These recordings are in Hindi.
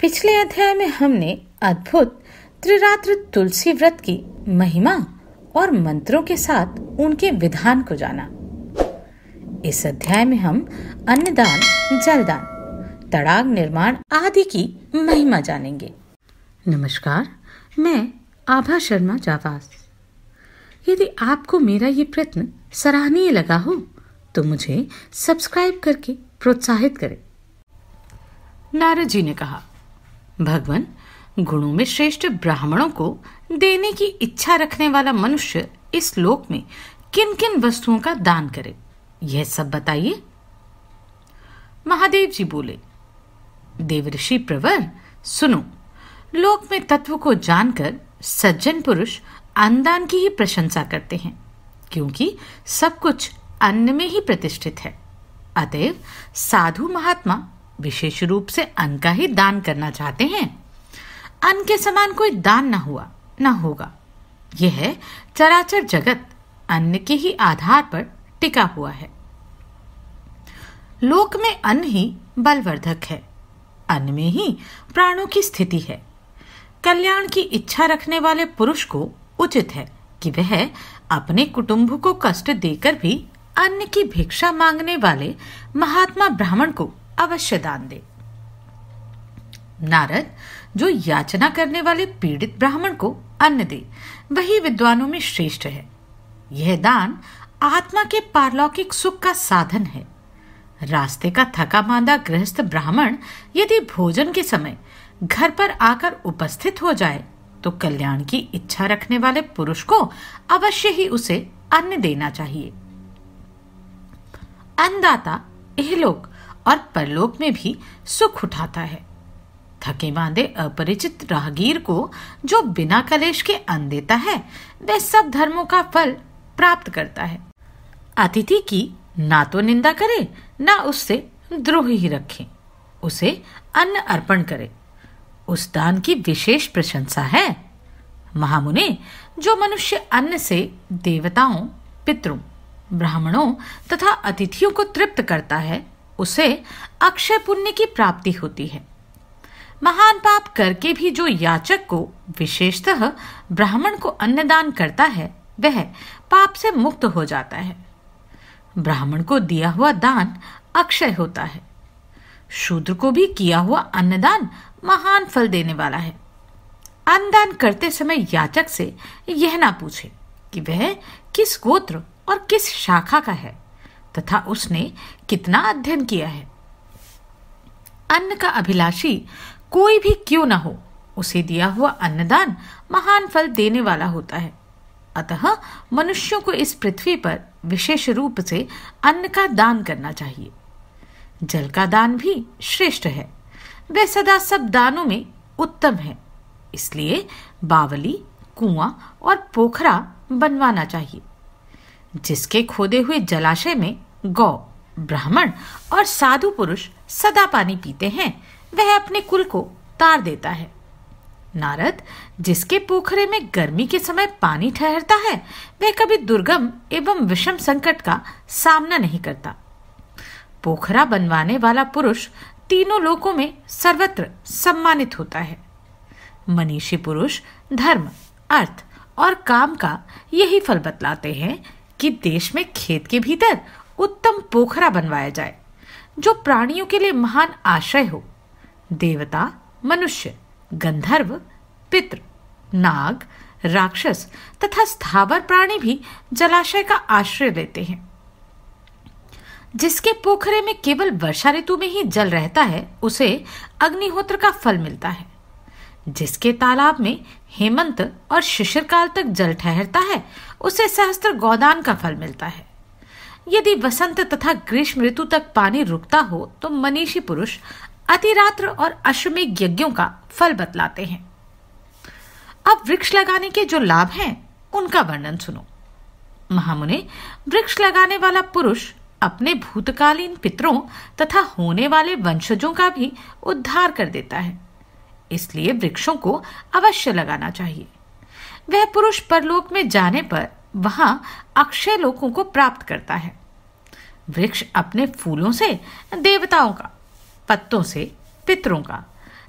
पिछले अध्याय में हमने अद्भुत त्रिरात्र तुलसी व्रत की महिमा और मंत्रों के साथ उनके विधान को जाना इस अध्याय में हम अन्नदान जलदान तड़ाग निर्माण आदि की महिमा जानेंगे नमस्कार मैं आभा शर्मा जावास यदि आपको मेरा ये प्रयत्न सराहनीय लगा हो तो मुझे सब्सक्राइब करके प्रोत्साहित करें नारद जी ने कहा भगवान गुणों में श्रेष्ठ ब्राह्मणों को देने की इच्छा रखने वाला मनुष्य इस लोक में किन किन वस्तुओं का दान करे यह सब बताइए महादेव जी बोले देवऋषि प्रवर सुनो लोक में तत्व को जानकर सज्जन पुरुष अन्नदान की ही प्रशंसा करते हैं क्योंकि सब कुछ अन्न में ही प्रतिष्ठित है अतएव साधु महात्मा विशेष रूप से अन्न का ही दान करना चाहते हैं अन्न के समान कोई दान न हुआ न होगा यह चराचर जगत अन्न के ही आधार पर टिका हुआ है लोक में अन्न ही बलवर्धक है अन्न में ही प्राणों की स्थिति है कल्याण की इच्छा रखने वाले पुरुष को उचित है कि वह अपने कुटुंब को कष्ट देकर भी अन्न की भिक्षा मांगने वाले महात्मा ब्राह्मण को अवश्य दान दे नारद जो याचना करने वाले पीड़ित ब्राह्मण को अन्न दे वही विद्वानों में श्रेष्ठ है यह दान आत्मा के पारलौकिक सुख का साधन है रास्ते का थका मांदा गृहस्थ ब्राह्मण यदि भोजन के समय घर पर आकर उपस्थित हो जाए तो कल्याण की इच्छा रखने वाले पुरुष को अवश्य ही उसे अन्न देना चाहिए अन्नदाता इहलोक और परलोक में भी सुख उठाता है थके बांधे अपरिचित राहगीर को जो बिना कलेश के अन्न देता है वह सब धर्मों का फल प्राप्त करता है अतिथि की ना तो निंदा करे ना उससे द्रोह ही रखे उसे अन्न अर्पण करे उस दान की विशेष प्रशंसा है महामुने जो मनुष्य अन्न से देवताओं पितरों ब्राह्मणों तथा अतिथियों को तृप्त करता है उसे अक्षय पुण्य की प्राप्ति होती है महान पाप करके भी जो याचक को विशेषतः ब्राह्मण को अन्नदान करता है वह पाप से मुक्त हो जाता है ब्राह्मण को दिया हुआ दान अक्षय होता है शूद्र को भी किया हुआ अन्नदान महान फल देने वाला है अन्नदान करते समय याचक से यह ना पूछे कि वह किस गोत्र और किस शाखा का है तथा उसने कितना अध्ययन किया है अन्न का अभिलाषी कोई भी क्यों न हो उसे दिया हुआ अन्नदान महान फल देने वाला होता है अतः मनुष्यों को इस पृथ्वी पर विशेष रूप से अन्न का दान करना चाहिए जल का दान भी श्रेष्ठ है वह सदा सब दानों में उत्तम है इसलिए बावली कुआं और पोखरा बनवाना चाहिए जिसके खोदे हुए जलाशय में गौ ब्राह्मण और साधु पुरुष सदा पानी पीते हैं वह अपने कुल को तार देता है नारद जिसके पोखरे में गर्मी के समय पानी ठहरता है वह कभी दुर्गम एवं विषम संकट का सामना नहीं करता पोखरा बनवाने वाला पुरुष तीनों लोकों में सर्वत्र सम्मानित होता है मनीषी पुरुष धर्म अर्थ और काम का यही फल बतलाते हैं कि देश में खेत के भीतर उत्तम पोखरा बनवाया जाए जो प्राणियों के लिए महान आश्रय हो देवता मनुष्य गंधर्व पित्र नाग राक्षस तथा स्थावर प्राणी भी जलाशय का आश्रय लेते हैं जिसके पोखरे में केवल वर्षा ऋतु में ही जल रहता है उसे अग्निहोत्र का फल मिलता है जिसके तालाब में हेमंत और शिशिर काल तक जल ठहरता है उसे सहस्त्र गोदान का फल मिलता है यदि वसंत तथा ग्रीष्म ऋतु तक पानी रुकता हो तो मनीषी पुरुष अतिरात्र और अश्वमेघ यज्ञों का फल बतलाते हैं अब वृक्ष लगाने के जो लाभ हैं उनका वर्णन सुनो महामुनि वृक्ष लगाने वाला पुरुष अपने भूतकालीन पितरों तथा होने वाले वंशजों का भी उद्धार कर देता है इसलिए वृक्षों को अवश्य लगाना चाहिए वह पुरुष परलोक में जाने पर वहां अक्षय लोकों को प्राप्त करता है वृक्ष अपने फूलों से देवताओं का पत्तों से पितरों का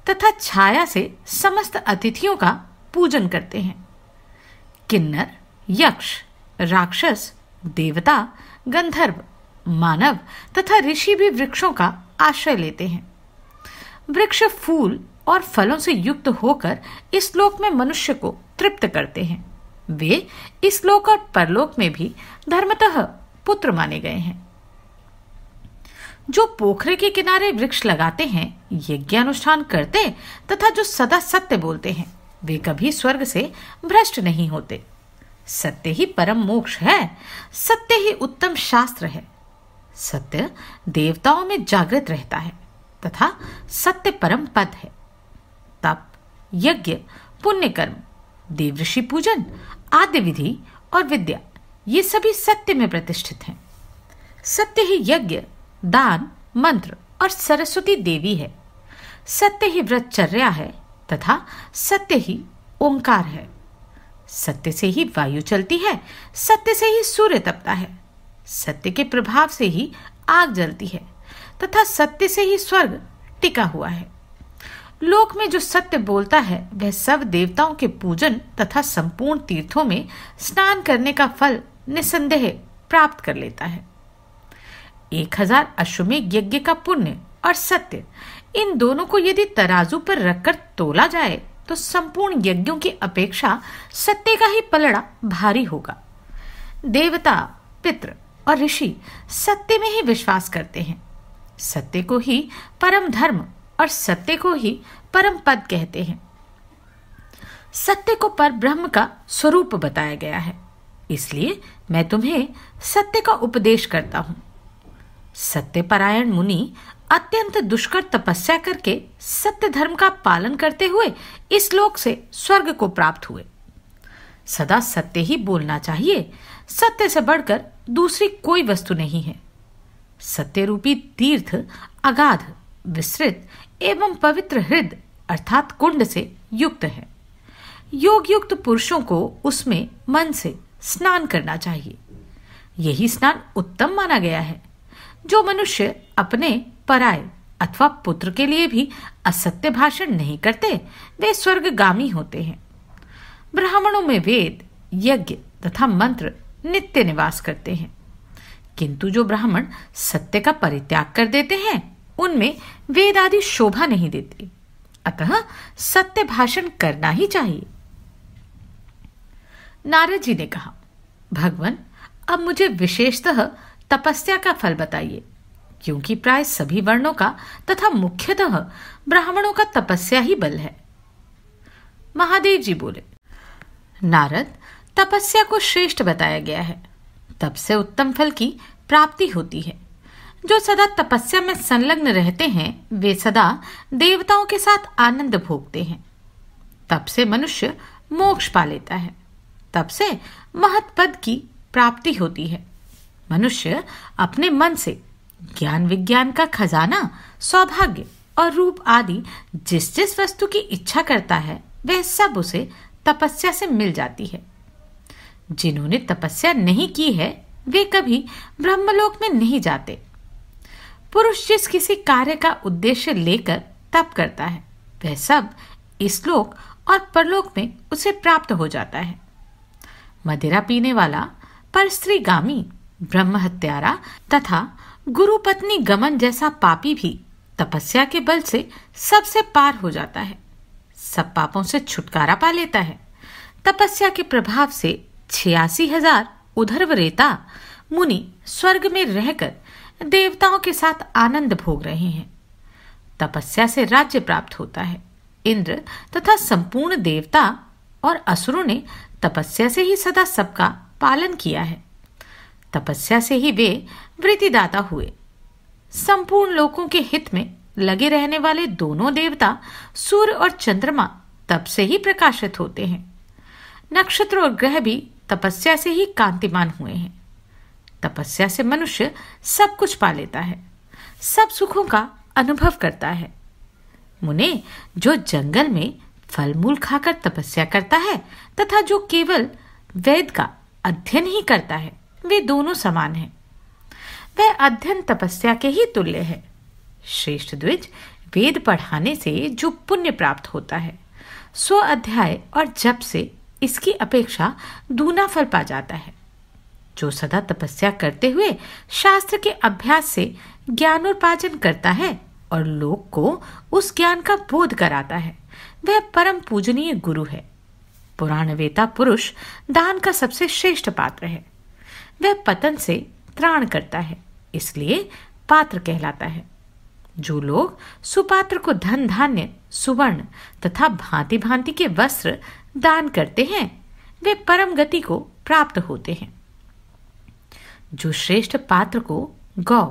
तथा छाया से समस्त अतिथियों का पूजन करते हैं किन्नर यक्ष राक्षस देवता गंधर्व मानव तथा ऋषि भी वृक्षों का आश्रय लेते हैं वृक्ष फूल और फलों से युक्त होकर इस लोक में मनुष्य को तृप्त करते हैं वे इस लोक और परलोक में भी धर्मतः पुत्र माने गए हैं जो पोखरे के किनारे वृक्ष लगाते हैं यज्ञ अनुष्ठान करते तथा जो सदा सत्य बोलते हैं वे कभी स्वर्ग से भ्रष्ट नहीं होते सत्य ही परम मोक्ष है सत्य ही उत्तम शास्त्र है सत्य देवताओं में जागृत रहता है तथा सत्य परम पद है तप यज्ञ पुण्य कर्म देवऋषि पूजन आदि विधि और विद्या ये सभी सत्य में प्रतिष्ठित हैं सत्य ही यज्ञ दान मंत्र और सरस्वती देवी है सत्य ही व्रतचर्या है तथा सत्य ही ओंकार है सत्य से ही वायु चलती है सत्य से ही सूर्य तपता है सत्य के प्रभाव से ही आग जलती है तथा सत्य से ही स्वर्ग टिका हुआ है लोक में जो सत्य बोलता है वह सब देवताओं के पूजन तथा संपूर्ण तीर्थों में स्नान करने का फल निसंदेह प्राप्त कर लेता है एक हजार अश्वमेघ यज्ञ का पुण्य और सत्य इन दोनों को यदि तराजू पर रखकर तोला जाए तो संपूर्ण यज्ञों की अपेक्षा सत्य का ही पलड़ा भारी होगा देवता पित्र और ऋषि सत्य में ही विश्वास करते हैं सत्य को ही परम धर्म और सत्य को ही परम पद कहते हैं सत्य को पर ब्रह्म का स्वरूप बताया गया है इसलिए मैं तुम्हें सत्य का उपदेश करता हूं सत्यपरायण मुनि अत्यंत दुष्कर तपस्या करके सत्य धर्म का पालन करते हुए इस लोक से स्वर्ग को प्राप्त हुए सदा सत्य ही बोलना चाहिए सत्य से बढ़कर दूसरी कोई वस्तु नहीं है सत्य रूपी तीर्थ अगाध विस्तृत एवं पवित्र हृदय अर्थात कुंड से युक्त है योग युक्त पुरुषों को उसमें मन से स्नान करना चाहिए यही स्नान उत्तम माना गया है जो मनुष्य अपने पराये अथवा पुत्र के लिए भी असत्य भाषण नहीं करते वे स्वर्गगामी होते हैं ब्राह्मणों में वेद यज्ञ तथा मंत्र नित्य निवास करते हैं किंतु जो ब्राह्मण सत्य का परित्याग कर देते हैं उनमें वेद आदि शोभा नहीं देते अतः सत्य भाषण करना ही चाहिए नारद जी ने कहा भगवान अब मुझे विशेषतः तपस्या का फल बताइए क्योंकि प्राय सभी वर्णों का तथा मुख्यतः ब्राह्मणों का तपस्या ही बल है महादेव जी बोले नारद तपस्या को श्रेष्ठ बताया गया है तब से उत्तम फल की प्राप्ति होती है जो सदा तपस्या में संलग्न रहते हैं वे सदा देवताओं के साथ आनंद भोगते हैं तब से मनुष्य मोक्ष पा लेता है तब से महत्पद की प्राप्ति होती है मनुष्य अपने मन से ज्ञान विज्ञान का खजाना सौभाग्य और रूप आदि जिस जिस वस्तु की इच्छा करता है वह सब उसे तपस्या से मिल जाती है जिन्होंने तपस्या नहीं की है वे कभी ब्रह्मलोक में नहीं जाते पुरुष जिस किसी कार्य का उद्देश्य लेकर तप करता है वह सब इस लोक और परलोक में उसे प्राप्त हो जाता है मदिरा पीने वाला पर गामी ब्रह्म हत्यारा तथा गुरु पत्नी गमन जैसा पापी भी तपस्या के बल से सबसे पार हो जाता है सब पापों से छुटकारा पा लेता है तपस्या के प्रभाव से छियासी हजार उधर्वरेता मुनि स्वर्ग में रहकर देवताओं के साथ आनंद भोग रहे हैं तपस्या से राज्य प्राप्त होता है इंद्र तथा संपूर्ण देवता और असुरों ने तपस्या से ही सदा सबका पालन किया है तपस्या से ही वे वृत्तिदाता हुए संपूर्ण लोगों के हित में लगे रहने वाले दोनों देवता सूर्य और चंद्रमा तब से ही प्रकाशित होते हैं नक्षत्र और ग्रह भी तपस्या से ही कांतिमान हुए हैं तपस्या से मनुष्य सब कुछ पा लेता है सब सुखों का अनुभव करता है मुने जो जंगल में फल मूल खाकर तपस्या करता है तथा जो केवल वेद का अध्ययन ही करता है वे दोनों समान हैं। वह अध्ययन तपस्या के ही तुल्य है श्रेष्ठ द्विज वेद पढ़ाने से जो पुण्य प्राप्त होता है स्व अध्याय और जप से इसकी अपेक्षा दूना फल पा जाता है जो सदा तपस्या करते हुए शास्त्र के अभ्यास से ज्ञानोपार्जन करता है और लोग को उस ज्ञान का बोध कराता है वह परम पूजनीय गुरु है पुराण वेता पुरुष दान का सबसे श्रेष्ठ पात्र है वह पतन से त्राण करता है इसलिए पात्र कहलाता है जो लोग सुपात्र को धन धान्य सुवर्ण तथा भांति भांति के वस्त्र दान करते हैं वे परम गति को प्राप्त होते हैं जो श्रेष्ठ पात्र को गौ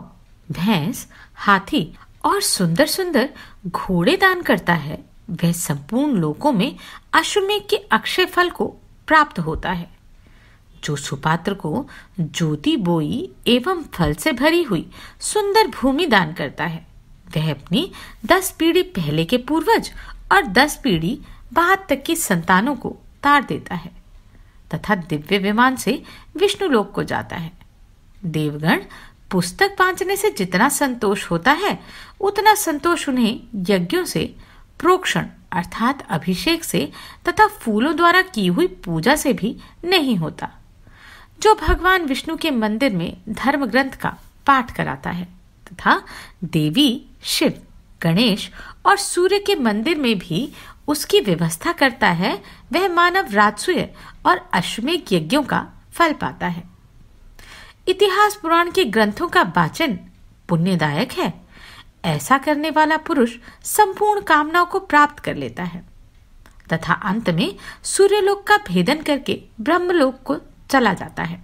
भैंस हाथी और सुंदर सुंदर घोड़े दान करता है वह संपूर्ण लोकों में अश्वमेघ के अक्षय फल को प्राप्त होता है जो सुपात्र को ज्योति बोई एवं फल से भरी हुई सुंदर भूमि दान करता है वह अपनी दस पीढ़ी पहले के पूर्वज और दस पीढ़ी बाद तक की संतानों को तार देता है तथा दिव्य विमान से विष्णुलोक को जाता है देवगण पुस्तक बांचने से जितना संतोष होता है उतना संतोष उन्हें यज्ञों से प्रोक्षण अर्थात अभिषेक से तथा फूलों द्वारा की हुई पूजा से भी नहीं होता जो भगवान विष्णु के मंदिर में धर्म ग्रंथ का पाठ कराता है तथा देवी शिव गणेश और सूर्य के मंदिर में भी उसकी व्यवस्था करता है वह मानव राजसूय और अश्वमेघ यज्ञों का फल पाता है इतिहास पुराण के ग्रंथों का वाचन पुण्यदायक है ऐसा करने वाला पुरुष संपूर्ण कामनाओं को प्राप्त कर लेता है तथा अंत में सूर्यलोक का भेदन करके ब्रह्मलोक को चला जाता है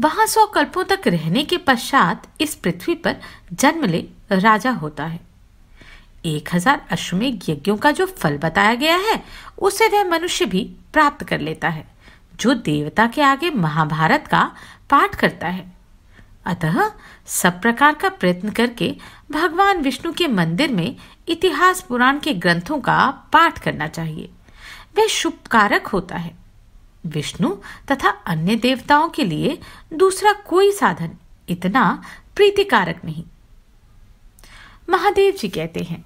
वहां सौ कल्पों तक रहने के पश्चात इस पृथ्वी पर जन्म ले राजा होता है एक हजार अश्वमेघ यज्ञों का जो फल बताया गया है उसे वह मनुष्य भी प्राप्त कर लेता है जो देवता के आगे महाभारत का पाठ करता है अतः सब प्रकार का प्रयत्न करके भगवान विष्णु के मंदिर में इतिहास पुराण के ग्रंथों का पाठ करना चाहिए वह शुभकारक होता है विष्णु तथा अन्य देवताओं के लिए दूसरा कोई साधन इतना प्रीतिकारक नहीं महादेव जी कहते हैं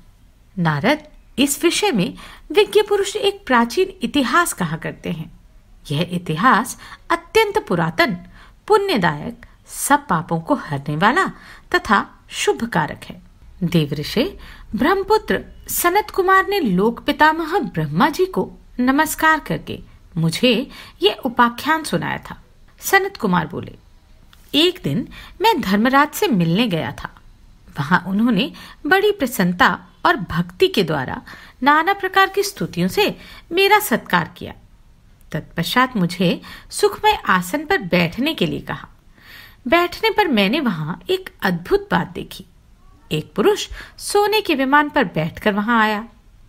नारद इस विषय में विज्ञ पुरुष एक प्राचीन इतिहास कहा करते हैं यह इतिहास अत्यंत पुरातन पुण्यदायक सब पापों को हरने वाला तथा शुभ कारक है ऋषि ब्रह्मपुत्र सनत कुमार ने लोक पितामह ब्रह्मा जी को नमस्कार करके मुझे ये उपाख्यान सुनाया था सनत कुमार बोले एक दिन मैं धर्मराज से मिलने गया था वहां उन्होंने बड़ी प्रसन्नता और भक्ति के द्वारा नाना प्रकार की स्तुतियों से मेरा सत्कार किया तत्पश्चात मुझे सुखमय आसन पर बैठने के लिए कहा बैठने पर मैंने वहां एक अद्भुत बात देखी एक पुरुष सोने के विमान पर बैठकर वहां आया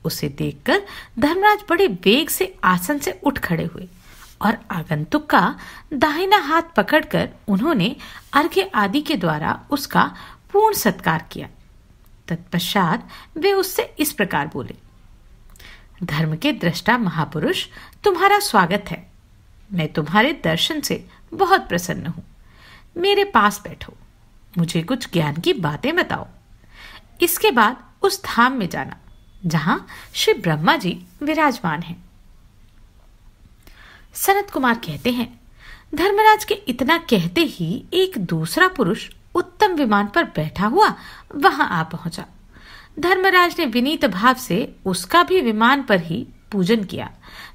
उसे देखकर धर्मराज बड़े वेग से आसन से उठ खड़े हुए और आगंतुक का दाहिना हाथ पकड़कर उन्होंने अर्घ्य आदि के द्वारा उसका पूर्ण सत्कार किया तत्पश्चात वे उससे इस प्रकार बोले धर्म के दृष्टा महापुरुष तुम्हारा स्वागत है मैं तुम्हारे दर्शन से बहुत प्रसन्न हूं मेरे पास बैठो मुझे कुछ ज्ञान की बातें बताओ इसके बाद उस धाम में जाना जहां श्री ब्रह्मा जी विराजमान हैं सनत कुमार कहते हैं धर्मराज के इतना कहते ही एक दूसरा पुरुष उत्तम विमान पर बैठा हुआ वहां आ पहुंचा धर्मराज ने विनीत भाव से उसका भी विमान पर ही पूजन किया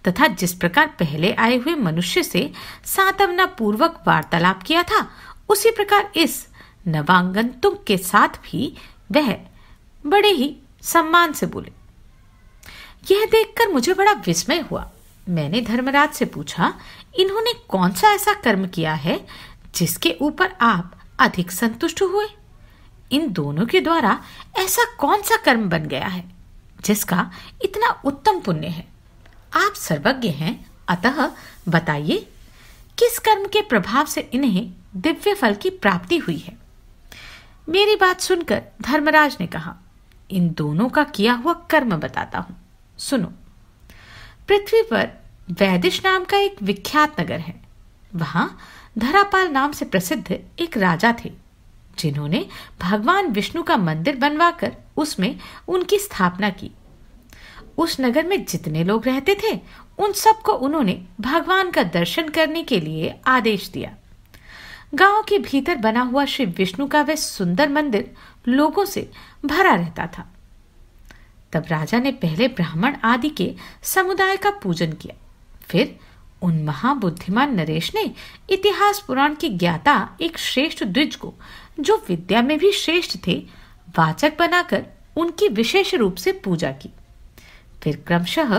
तथा जिस प्रकार पहले आए हुए मनुष्य से सातवना पूर्वक वार्तालाप किया था उसी प्रकार इस नवांगंतुक के साथ भी वह बड़े ही सम्मान से बोले यह देखकर मुझे बड़ा विस्मय हुआ मैंने धर्मराज से पूछा इन्होंने कौन सा ऐसा कर्म किया है जिसके ऊपर आप अधिक संतुष्ट हुए इन दोनों के द्वारा ऐसा कौन सा कर्म बन गया है जिसका इतना उत्तम पुण्य है आप सर्वज्ञ हैं अतः बताइए किस कर्म के प्रभाव से इन्हें दिव्य फल की प्राप्ति हुई है मेरी बात सुनकर धर्मराज ने कहा इन दोनों का किया हुआ कर्म बताता हूं सुनो पृथ्वी पर वैदिश नाम का एक विख्यात नगर है वहां धरापाल नाम से प्रसिद्ध एक राजा थे जिन्होंने भगवान विष्णु का मंदिर बनवाकर उसमें उनकी स्थापना की उस नगर में जितने लोग रहते थे उन सबको उन्होंने भगवान का दर्शन करने के लिए आदेश दिया गांव के भीतर बना हुआ श्री विष्णु का वह सुंदर मंदिर लोगों से भरा रहता था तब राजा ने पहले ब्राह्मण आदि के समुदाय का पूजन किया फिर उन महाबुद्धिमान नरेश ने इतिहास पुराण की ज्ञाता एक श्रेष्ठ द्विज को जो विद्या में भी श्रेष्ठ थे वाचक बनाकर उनकी विशेष रूप से पूजा की फिर क्रमशः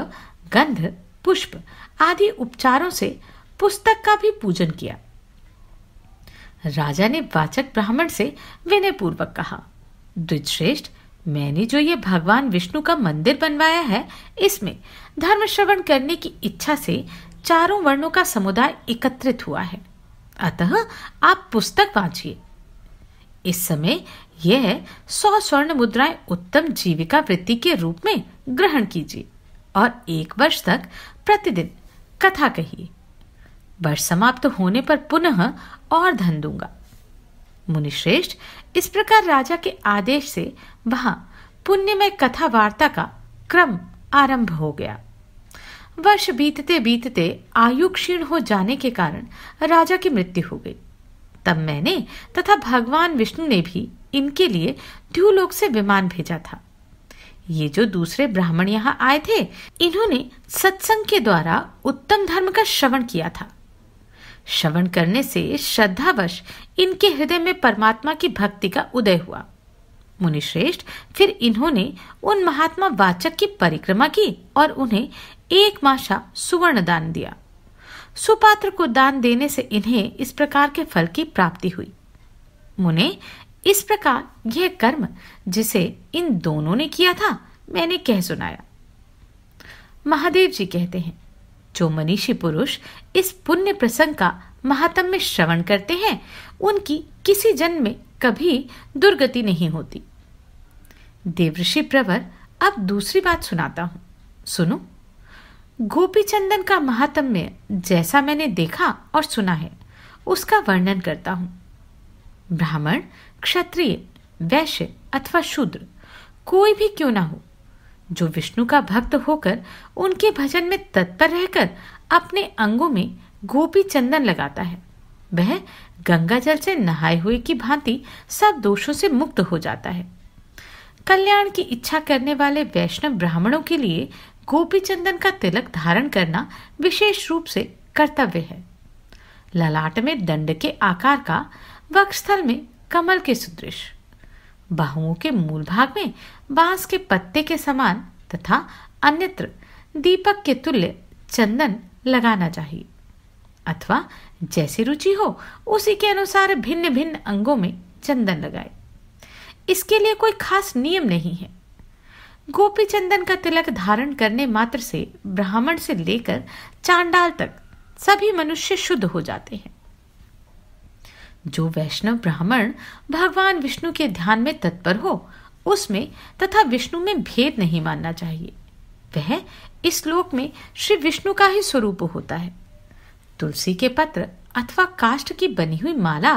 गंध पुष्प आदि उपचारों से पुस्तक का भी पूजन किया राजा ने वाचक ब्राह्मण से विनय पूर्वक कहा द्विजश्रेष्ठ मैंने जो ये भगवान विष्णु का मंदिर बनवाया है इसमें धर्म श्रवण करने की इच्छा से चारों वर्णों का समुदाय एकत्रित हुआ है अतः आप पुस्तक वाचिए इस समय यह सौ स्वर्ण मुद्राएं उत्तम जीविका वृत्ति के रूप में ग्रहण कीजिए और एक वर्ष तक प्रतिदिन कथा कहिए वर्ष समाप्त होने पर पुनः और धन दूंगा मुनिश्रेष्ठ इस प्रकार राजा के आदेश से वहां पुण्यमय कथा वार्ता का क्रम आरंभ हो गया वर्ष बीतते बीतते आयु क्षीण हो जाने के कारण राजा की मृत्यु हो गई तब मैंने तथा भगवान विष्णु ने भी इनके लिए द्यूलोक से विमान भेजा था ये जो दूसरे ब्राह्मण यहाँ आए थे इन्होंने सत्संग के द्वारा उत्तम धर्म का श्रवण किया था श्रवण करने से श्रद्धावश इनके हृदय में परमात्मा की भक्ति का उदय हुआ मुनिश्रेष्ठ फिर इन्होंने उन महात्मा वाचक की परिक्रमा की और उन्हें एक माशा सुवर्ण दान दिया सुपात्र को दान देने से इन्हें इस प्रकार के फल की प्राप्ति हुई मुने इस प्रकार यह कर्म जिसे इन दोनों ने किया था मैंने कह सुनाया महादेव जी कहते हैं जो मनीषी पुरुष इस पुण्य प्रसंग का महात्म में श्रवण करते हैं उनकी किसी जन्म में कभी दुर्गति नहीं होती देवऋषि प्रवर अब दूसरी बात सुनाता हूं सुनो गोपी चंदन का महात्म्य जैसा मैंने देखा और सुना है उसका वर्णन करता हूं ब्राह्मण क्षत्रिय वैश्य अथवा शूद्र कोई भी क्यों ना हो जो विष्णु का भक्त होकर उनके भजन में तत्पर रहकर अपने अंगों में गोपी चंदन लगाता है वह गंगा जल से नहाए हुए की भांति सब दोषों से मुक्त हो जाता है कल्याण की इच्छा करने वाले वैष्णव ब्राह्मणों के लिए गोपी चंदन का तिलक धारण करना विशेष रूप से कर्तव्य है ललाट में दंड के आकार का वक्षस्थल में कमल के सदृश बाहुओं के मूल भाग में बांस के पत्ते के समान तथा अन्यत्र दीपक के तुल्य चंदन लगाना चाहिए अथवा जैसी रुचि हो उसी के अनुसार भिन्न भिन्न अंगों में चंदन लगाए इसके लिए कोई खास नियम नहीं है गोपी चंदन का तिलक धारण करने मात्र से ब्राह्मण से लेकर चांडाल तक सभी मनुष्य शुद्ध हो जाते हैं जो वैष्णव ब्राह्मण भगवान विष्णु के ध्यान में तत्पर हो उसमें तथा विष्णु में भेद नहीं मानना चाहिए वह इस लोक में श्री विष्णु का ही स्वरूप होता है तुलसी के पत्र अथवा काष्ठ की बनी हुई माला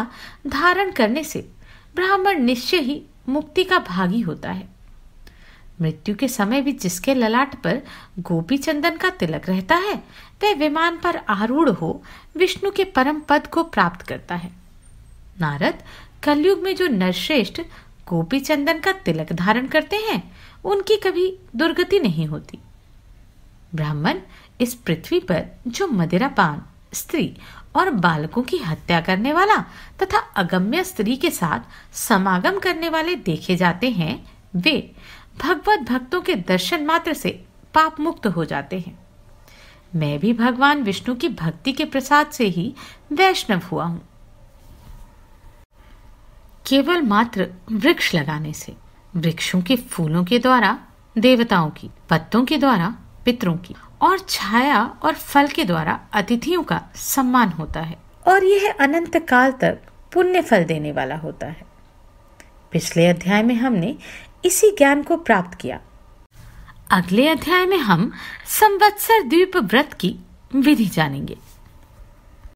धारण करने से ब्राह्मण निश्चय ही मुक्ति का भागी होता है मृत्यु के समय भी जिसके ललाट पर गोपी चंदन का तिलक रहता है वह विमान पर आरूढ़ हो विष्णु के परम पद को प्राप्त करता है नारद कलयुग में जो नरश्रेष्ठ गोपी चंदन का तिलक धारण करते हैं उनकी कभी दुर्गति नहीं होती ब्राह्मण इस पृथ्वी पर जो मदिरापान स्त्री और बालकों की हत्या करने वाला तथा अगम्य स्त्री के साथ समागम करने वाले देखे जाते हैं वे भगवत भक्तों के दर्शन मात्र से पाप मुक्त हो जाते हैं मैं भी भगवान विष्णु की भक्ति के प्रसाद से ही वैष्णव हुआ हूं केवल मात्र वृक्ष लगाने से वृक्षों के फूलों के द्वारा देवताओं की पत्तों के द्वारा पितरों की और छाया और फल के द्वारा अतिथियों का सम्मान होता है और यह अनंत काल तक पुण्य फल देने वाला होता है पिछले अध्याय में हमने इसी ज्ञान को प्राप्त किया अगले अध्याय में हम संवत्सर द्वीप व्रत की विधि जानेंगे